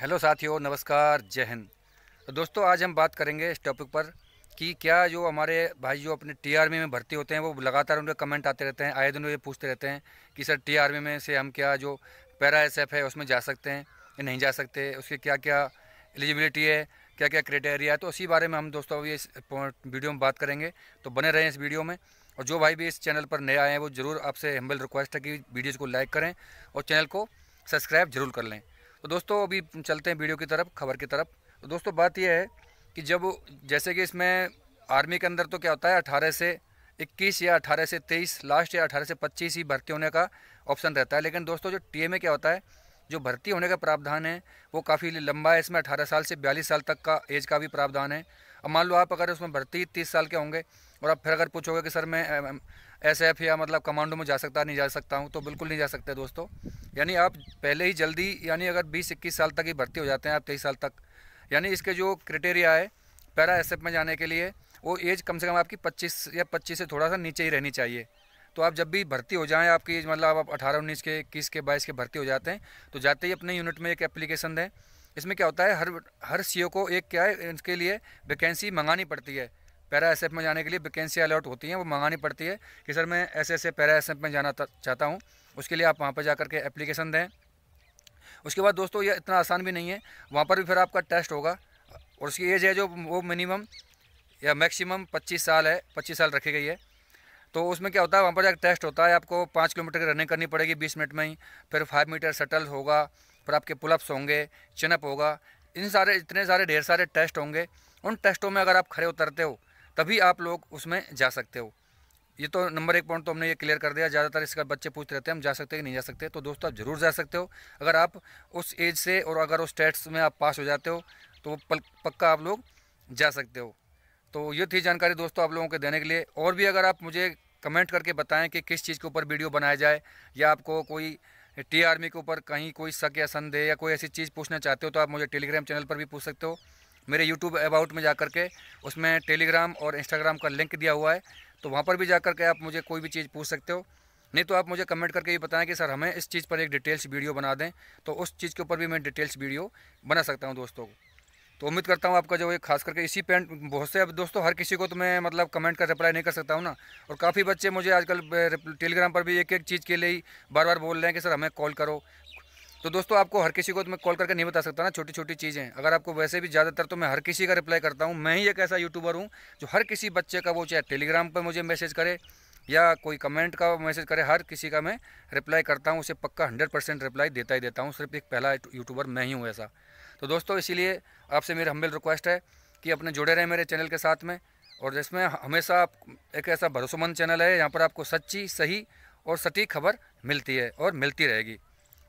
hello साथियों नमस्कार जय हिंद तो दोस्तों आज हम बात करेंगे इस टॉपिक पर कि क्या जो हमारे भाई जो अपने टी आर्मी में भर्ती होते हैं वो लगातार उनके कमेंट आते रहते हैं आए दिन ये पूछते रहते हैं कि सर टी आर्मी में से हम क्या जो पैरा एस है उसमें जा सकते हैं या नहीं जा सकते उसकी क्या क्या एलिजिबिलिटी है क्या क्या क्राइटेरिया है तो उसी बारे में हम दोस्तों अभी इस वीडियो में बात करेंगे तो बने रहें इस वीडियो में और जो भाई भी इस चैनल पर नए आए हैं वो ज़रूर आपसे हम्बल रिक्वेस्ट है कि वीडियोज़ को लाइक करें और चैनल को सब्सक्राइब जरूर कर लें तो दोस्तों अभी चलते हैं वीडियो की तरफ खबर की तरफ तो दोस्तों बात यह है कि जब जैसे कि इसमें आर्मी के अंदर तो क्या होता है अठारह से इक्कीस या अठारह से तेईस लास्ट या अठारह से पच्चीस ही भर्ती होने का ऑप्शन रहता है लेकिन दोस्तों जो टी में क्या होता है जो भर्ती होने का प्रावधान है वो काफ़ी लंबा है इसमें अठारह साल से बयालीस साल तक का एज का भी प्रावधान है अब मान लो आप अगर उसमें भर्ती तीस साल के होंगे और आप फिर अगर पूछोगे कि सर मैं एस एफ़ या मतलब कमांडो में जा सकता नहीं जा सकता हूँ तो बिल्कुल नहीं जा सकते दोस्तों यानी आप पहले ही जल्दी यानी अगर बीस इक्कीस साल तक ही भर्ती हो जाते हैं आप तेईस साल तक यानी इसके जो क्रिटेरिया है पैरा एस में जाने के लिए वो एज कम से कम आपकी पच्चीस या पच्चीस से थोड़ा सा नीचे ही रहनी चाहिए तो आप जब भी भर्ती हो जाएं आपकी मतलब आप अठारह उन्नीस के इक्कीस के बाईस के भर्ती हो जाते हैं तो जाते ही अपने यूनिट में एक एप्लीकेशन दें इसमें क्या होता है हर हर सी को एक क्या है इसके लिए वैकेंसी मंगानी पड़ती है पैरा एस में जाने के लिए वैकेंसी अलॉट होती हैं वो मंगानी पड़ती है कि सर मैं ऐसे ऐसे पैरा एस में जाना चाहता हूँ उसके लिए आप वहाँ पर जा के एप्लीकेशन दें उसके बाद दोस्तों ये इतना आसान भी नहीं है वहाँ पर भी फिर आपका टेस्ट होगा और उसकी एज है जो वो मिनिमम या मैक्सिमम 25 साल है 25 साल रखी गई है तो उसमें क्या होता है वहाँ पर एक टेस्ट होता है आपको पाँच किलोमीटर की रनिंग करनी पड़ेगी बीस मिनट में ही फिर फाइव मीटर शटल होगा फिर आपके पुलअप्स होंगे चिनअप होगा इन सारे इतने सारे ढेर सारे टेस्ट होंगे उन टेस्टों में अगर आप खड़े उतरते हो तभी आप लोग उसमें जा सकते हो ये तो नंबर एक पॉइंट तो हमने ये क्लियर कर दिया ज़्यादातर इसका बच्चे पूछते रहते हैं हम जा सकते हैं कि नहीं जा सकते तो दोस्तों आप ज़रूर जा सकते हो अगर आप उस एज से और अगर उस टेट्स में आप पास हो जाते हो तो वो पक्का आप लोग जा सकते हो तो ये थी जानकारी दोस्तों आप लोगों के देने के लिए और भी अगर आप मुझे कमेंट करके बताएं कि किस चीज़ के ऊपर वीडियो बनाया जाए या आपको कोई टी आर्मी के ऊपर कहीं कोई शक या संदेह या कोई ऐसी चीज़ पूछना चाहते हो तो आप मुझे टेलीग्राम चैनल पर भी पूछ सकते हो मेरे यूट्यूब अबाउट में जा करके उसमें टेलीग्राम और इंस्टाग्राम का लिंक दिया हुआ है तो वहाँ पर भी जा करके आप मुझे कोई भी चीज़ पूछ सकते हो नहीं तो आप मुझे कमेंट करके ये बताएं कि सर हमें इस चीज़ पर एक डिटेल्स वीडियो बना दें तो उस चीज़ के ऊपर भी मैं डिटेल्स वीडियो बना सकता हूँ दोस्तों को तो उम्मीद करता हूँ आपका जो ये खास करके इसी पेंट बहुत से अब दोस्तों हर किसी को तो मैं मतलब कमेंट का रिप्लाई नहीं कर सकता हूँ ना और काफ़ी बच्चे मुझे आजकल टेलीग्राम पर भी एक एक चीज़ के लिए ही बार बार बोल रहे हैं कि सर हमें कॉल करो तो दोस्तों आपको हर किसी को तो मैं कॉल करके नहीं बता सकता ना छोटी छोटी चीज़ें अगर आपको वैसे भी ज़्यादातर तो मैं हर किसी का रिप्लाई करता हूँ मैं ही एक ऐसा यूट्यूबर हूँ जो हर किसी बच्चे का वो चाहे टेलीग्राम पर मुझे मैसेज करे या कोई कमेंट का मैसेज करे हर किसी का मैं रिप्लाई करता हूँ उसे पक्का हंड्रेड परसेंट रिप्लाई देता ही देता हूँ सिर्फ एक पहला यूट्यूबर मैं ही हूँ ऐसा तो दोस्तों इसीलिए आपसे मेरी हम्बल रिक्वेस्ट है कि अपने जुड़े रहें मेरे चैनल के साथ में और जिसमें हमेशा आप एक ऐसा भरोसेमंद चैनल है यहाँ पर आपको सच्ची सही और सटीक खबर मिलती है और मिलती रहेगी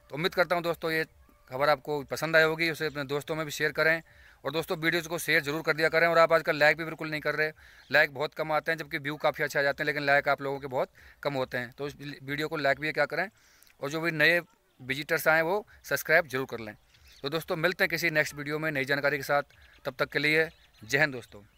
तो उम्मीद करता हूँ दोस्तों ये खबर आपको पसंद आई होगी उसे अपने दोस्तों में भी शेयर करें और दोस्तों वीडियोज़ को शेयर जरूर कर दिया करें और आप आजकल लाइक भी बिल्कुल नहीं कर रहे लाइक बहुत कम आते हैं जबकि व्यू काफ़ी अच्छे आ जाते हैं लेकिन लाइक आप लोगों के बहुत कम होते हैं तो इस वीडियो को लाइक भी क्या करें और जो भी नए विजिटर्स आएँ वो सब्सक्राइब जरूर कर लें तो दोस्तों मिलते हैं किसी नेक्स्ट वीडियो में नई जानकारी के साथ तब तक के लिए जय हिंद दोस्तों